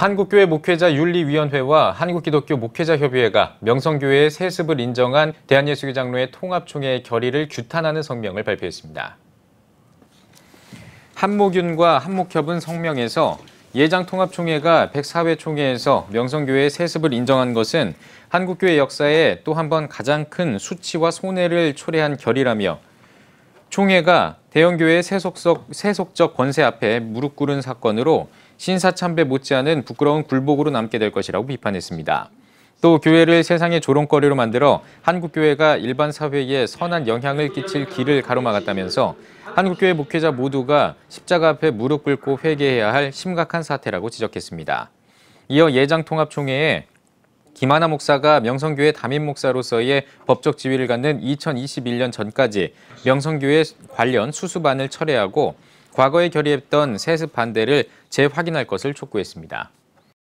한국교회 목회자 윤리위원회와 한국기독교 목회자협의회가 명성교회의 세습을 인정한 대한예수교 장로의 통합총회의 결의를 규탄하는 성명을 발표했습니다. 한목윤과 한목협은 성명에서 예장통합총회가 104회 총회에서 명성교회의 세습을 인정한 것은 한국교회 역사에 또 한 번 가장 큰 수치와 손해를 초래한 결의라며 총회가 대형교회 세속적, 세속적 권세 앞에 무릎 꿇은 사건으로 신사참배 못지않은 부끄러운 굴복으로 남게 될 것이라고 비판했습니다. 또 교회를 세상의 조롱거리로 만들어 한국교회가 일반 사회에 선한 영향을 끼칠 길을 가로막았다면서 한국교회 목회자 모두가 십자가 앞에 무릎 꿇고 회개해야 할 심각한 사태라고 지적했습니다. 이어 예장통합총회에 김하나 목사가 명성교회 담임 목사로서의 법적 지위를 갖는 2021년 전까지 명성교회 관련 수수반을 철회하고 과거에 결의했던 세습 반대를 재확인할 것을 촉구했습니다.